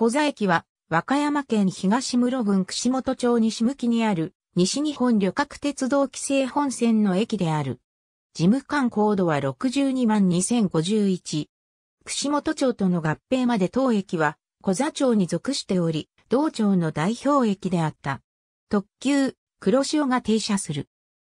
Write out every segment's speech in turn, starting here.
小座駅は、和歌山県東室郡串本町西向きにある、西日本旅客鉄道規制本線の駅である。事務官高度は62万2051。串本町との合併まで当駅は、小座町に属しており、同町の代表駅であった。特急、黒潮が停車する。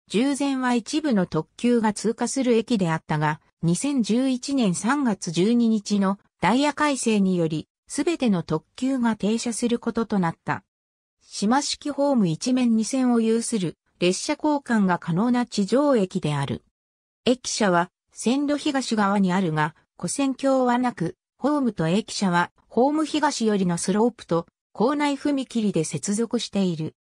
従前は一部の特急が通過する駅であったが、2011年3月12日のダイヤ改正により、すべての特急が停車することとなった。島式ホーム一面2線を有する列車交換が可能な地上駅である。駅舎は線路東側にあるが、古線橋はなく、ホームと駅舎はホーム東よりのスロープと校内踏切で接続している。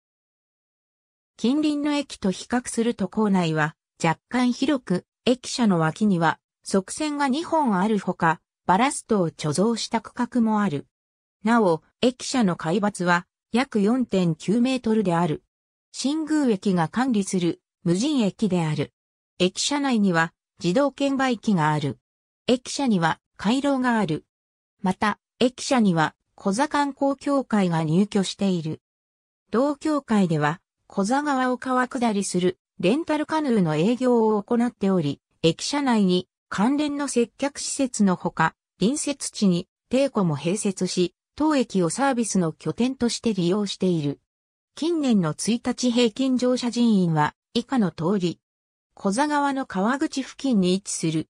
近隣の駅と比較すると校内は若干広く、駅舎の脇には側線が2本あるほか、バラストを貯蔵した区画もある。なお、駅舎の海抜は約4.9メートルである。新宮駅が管理する無人駅である。駅舎内には自動券売機がある。駅舎には回廊がある。また、駅舎には小座観光協会が入居している。同協会では、小座川を川下りするレンタルカヌーの営業を行っており、駅舎内に関連の接客施設のほか、隣接地に帝湖も併設し、当駅をサービスの拠点として利用している。近年の1日平均乗車人員は以下の通り、小座川の川口付近に位置する。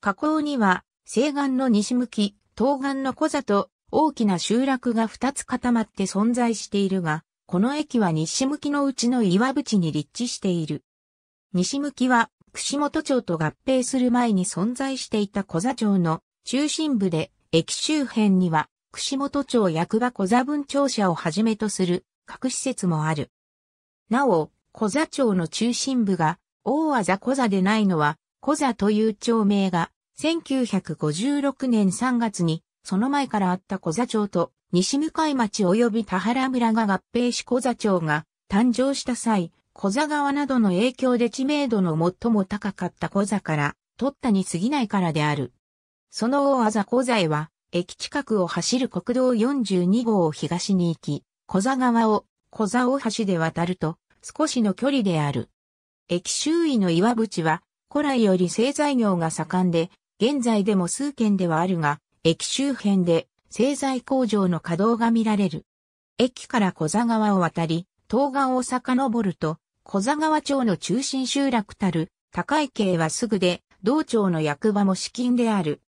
河口には西岸の西向き、東岸の小座と大きな集落が2つ固まって存在しているが、この駅は西向きのうちの岩淵に立地している。西向きは串本町と合併する前に存在していた小座町の中心部で、駅周辺には、串本町役場小座分庁舎をはじめとする各施設もある。なお、小座町の中心部が、大和座小座でないのは、小座という町名が、1956年3月に、その前からあった小座町と、西向井町及び田原村が合併し小座町が誕生した際、小座川などの影響で知名度の最も高かった小座から取ったに過ぎないからである。その大あざ小座へは、駅近くを走る国道42号を東に行き、小座川を小座大橋で渡ると少しの距離である。駅周囲の岩淵は古来より製材業が盛んで、現在でも数軒ではあるが、駅周辺で製材工場の稼働が見られる。駅から小座川を渡り、東岸を遡ると、小座川町の中心集落たる、高井家はすぐで、道町の役場も資金である。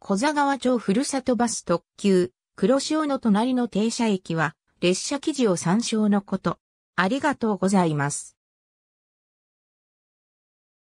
小座川町ふるさとバス特急、黒潮の隣の停車駅は、列車記事を参照のこと。ありがとうございます。